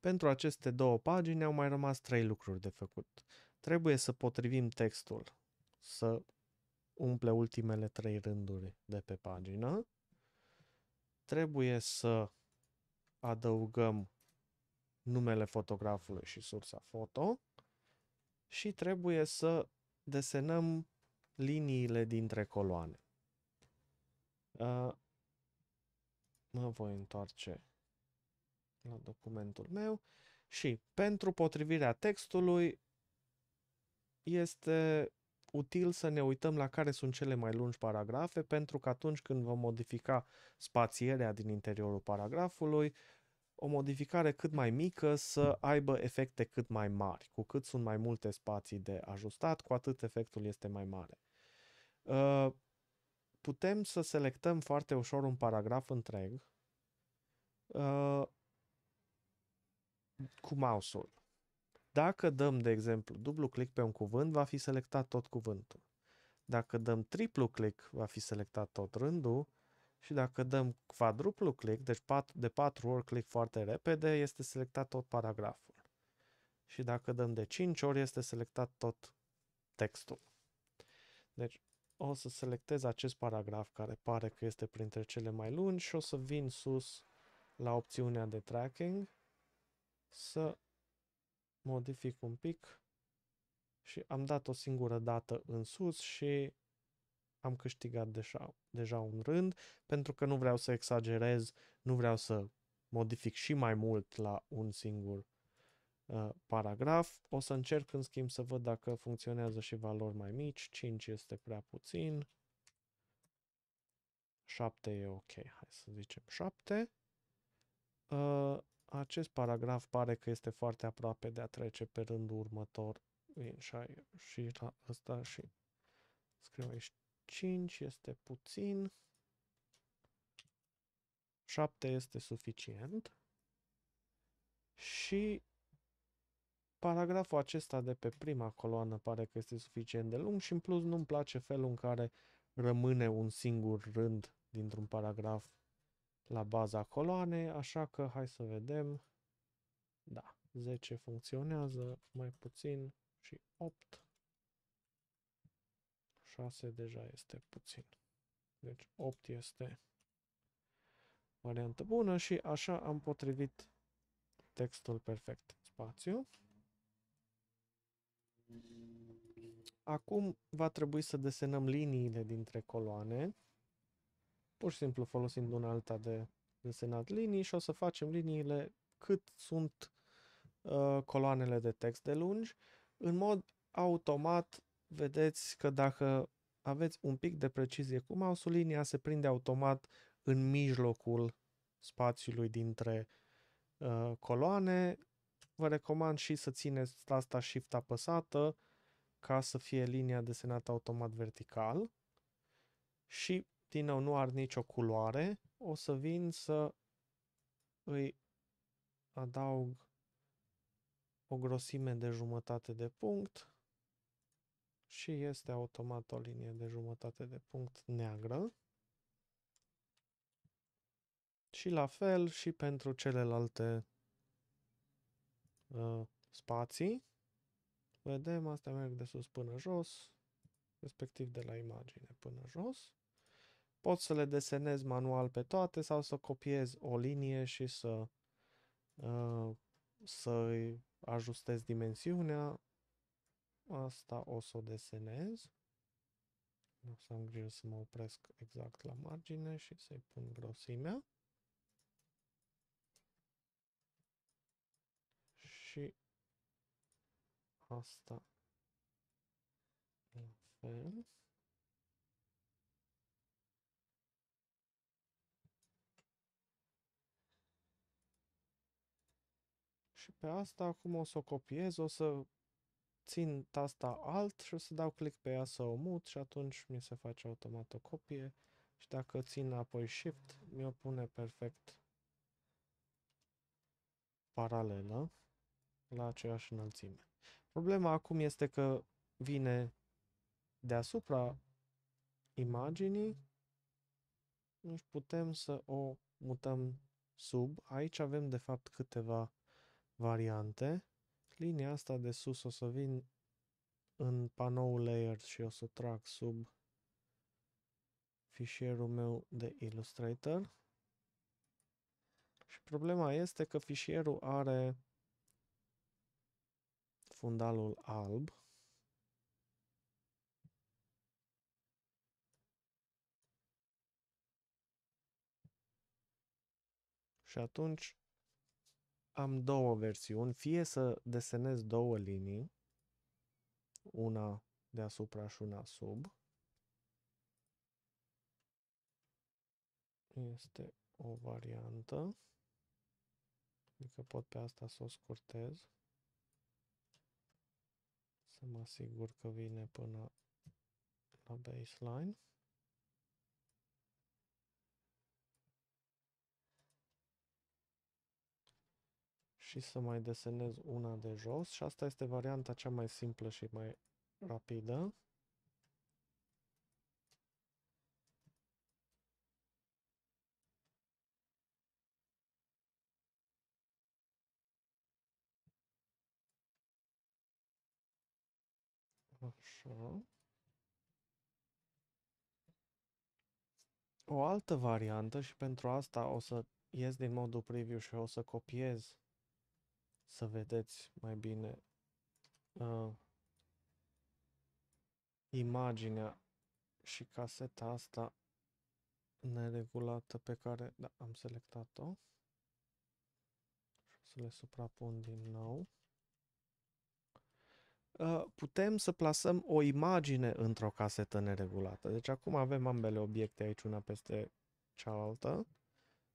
Pentru aceste două pagini au mai rămas trei lucruri de făcut. Trebuie să potrivim textul, să umple ultimele trei rânduri de pe pagină. Trebuie să adăugăm numele fotografului și sursa foto și trebuie să desenăm liniile dintre coloane. Uh, mă voi întoarce la documentul meu și pentru potrivirea textului este util să ne uităm la care sunt cele mai lungi paragrafe, pentru că atunci când vom modifica spațierea din interiorul paragrafului, o modificare cât mai mică să aibă efecte cât mai mari. Cu cât sunt mai multe spații de ajustat, cu atât efectul este mai mare. Uh, putem să selectăm foarte ușor un paragraf întreg uh, cu mouse-ul. Dacă dăm, de exemplu, dublu click pe un cuvânt, va fi selectat tot cuvântul. Dacă dăm triplu click, va fi selectat tot rândul și dacă dăm quadruplu click, deci de 4 ori click foarte repede, este selectat tot paragraful. Și dacă dăm de 5 ori, este selectat tot textul. Deci o să selectez acest paragraf care pare că este printre cele mai lungi și o să vin sus la opțiunea de tracking să modific un pic și am dat o singură dată în sus și am câștigat deja, deja un rând, pentru că nu vreau să exagerez, nu vreau să modific și mai mult la un singur uh, paragraf. O să încerc în schimb să văd dacă funcționează și valori mai mici, 5 este prea puțin, 7 e ok, hai să zicem 7. Uh, acest paragraf pare că este foarte aproape de a trece pe rândul următor Linshire și la ăsta și scriu aici 5 este puțin, 7 este suficient și paragraful acesta de pe prima coloană pare că este suficient de lung și în plus nu-mi place felul în care rămâne un singur rând dintr-un paragraf la baza coloanei, așa că hai să vedem. Da, 10 funcționează, mai puțin și 8. 6 deja este puțin. Deci 8 este variantă bună și așa am potrivit textul perfect. Spațiu. Acum va trebui să desenăm liniile dintre coloane pur și simplu folosind un alta de desenat linii și o să facem liniile cât sunt uh, coloanele de text de lungi. În mod automat vedeți că dacă aveți un pic de precizie cu mouse linia se prinde automat în mijlocul spațiului dintre uh, coloane. Vă recomand și să țineți asta shift apăsată ca să fie linia desenată automat vertical și nou nu ard nicio culoare, o să vin să îi adaug o grosime de jumătate de punct și este automat o linie de jumătate de punct neagră. Și la fel și pentru celelalte uh, spații. Vedem, astea merg de sus până jos, respectiv de la imagine până jos. Pot să le desenez manual pe toate sau să copiez o linie și să uh, să ajustez dimensiunea. Asta o să o desenez. O să am grijă să mă opresc exact la margine și să-i pun grosimea. Și asta la fel. și pe asta acum o să o copiez, o să țin tasta alt și o să dau click pe ea să o mut și atunci mi se face automat o copie și dacă țin apoi shift mi-o pune perfect paralelă la aceeași înălțime. Problema acum este că vine deasupra imaginii și deci putem să o mutăm sub. Aici avem de fapt câteva variante. Linia asta de sus o să vin în panoul layers și o să trag sub fișierul meu de Illustrator. Și problema este că fișierul are fundalul alb. Și atunci am două versiuni, fie să desenez două linii, una deasupra și una sub. Este o variantă. Adică pot pe asta să o scurtez. Să mă asigur că vine până la baseline. și să mai desenez una de jos și asta este varianta cea mai simplă și mai rapidă. Așa. O altă variantă și pentru asta o să ies din modul preview și o să copiez să vedeți mai bine uh, imaginea și caseta asta neregulată pe care da, am selectat-o. Și o să le suprapun din nou. Uh, putem să plasăm o imagine într-o casetă neregulată. Deci acum avem ambele obiecte aici, una peste cealaltă.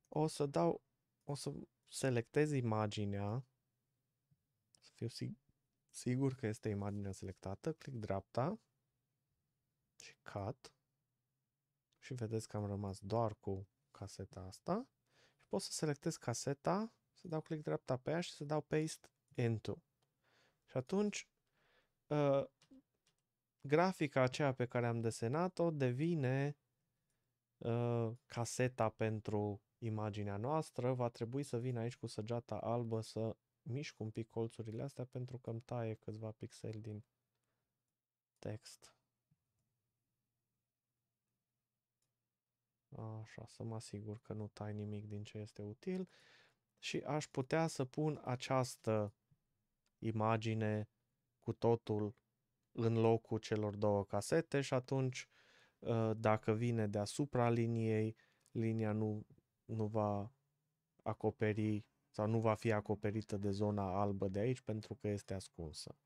O să dau, o să selectez imaginea eu sig- sigur că este imaginea selectată, clic dreapta și cut și vedeți că am rămas doar cu caseta asta și pot să selectez caseta, să dau click dreapta pe ea și să dau paste into. Și atunci uh, grafica aceea pe care am desenat-o devine uh, caseta pentru imaginea noastră. Va trebui să vin aici cu săgeata albă să mișc un pic colțurile astea pentru că îmi taie câțiva pixeli din text. Așa, să mă asigur că nu tai nimic din ce este util. Și aș putea să pun această imagine cu totul în locul celor două casete și atunci uh, dacă vine deasupra liniei, linia nu, nu va acoperi sau nu va fi acoperită de zona albă de aici pentru că este ascunsă.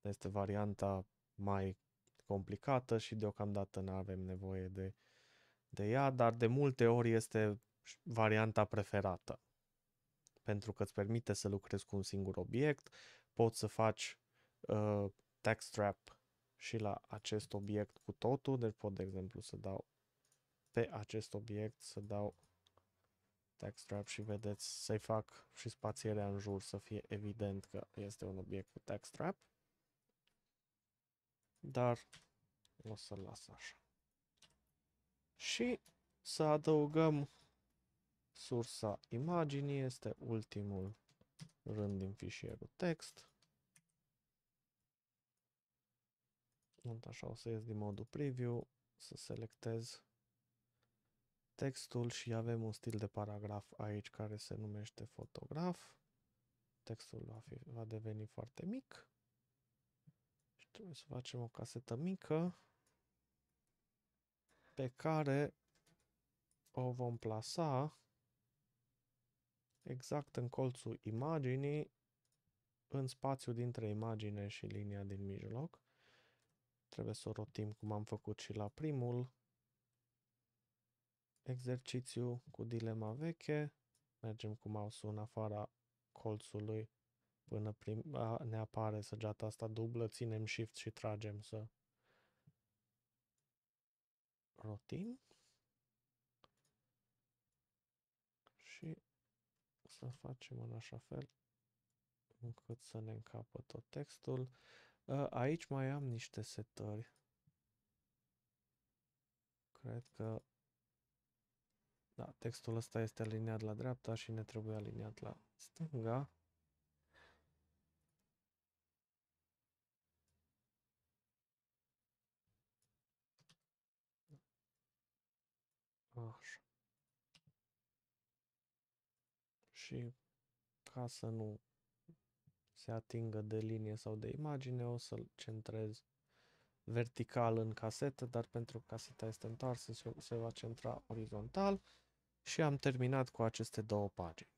Este varianta mai complicată și deocamdată nu avem nevoie de, de ea, dar de multe ori este varianta preferată pentru că îți permite să lucrezi cu un singur obiect, poți să faci uh, text wrap și la acest obiect cu totul, deci pot de exemplu să dau pe acest obiect să dau Text trap și vedeți să-i fac și spațierea în jur să fie evident că este un obiect cu tax trap. Dar o să las așa. Și să adăugăm sursa imaginii, este ultimul rând din fișierul text. Așa o să ies din modul preview, să selectez textul și avem un stil de paragraf aici care se numește fotograf. Textul va, fi, va deveni foarte mic. Și trebuie să facem o casetă mică pe care o vom plasa exact în colțul imaginii, în spațiul dintre imagine și linia din mijloc. Trebuie să o rotim cum am făcut și la primul exercițiu cu dilema veche. Mergem cu mouse-ul în afara colțului până prim, a, ne apare săgeata asta dublă, ținem shift și tragem să rotim și să facem în așa fel încât să ne încapă tot textul. Aici mai am niște setări. Cred că da, textul ăsta este aliniat la dreapta și ne trebuie aliniat la stânga. Așa. Și ca să nu se atingă de linie sau de imagine, o să-l centrez vertical în casetă, dar pentru că caseta este întoarsă se, se va centra orizontal și am terminat cu aceste două pagini.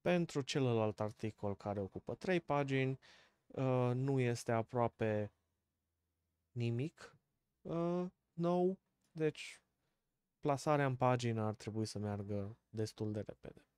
Pentru celălalt articol care ocupă trei pagini, uh, nu este aproape nimic uh, nou, deci plasarea în pagină ar trebui să meargă destul de repede.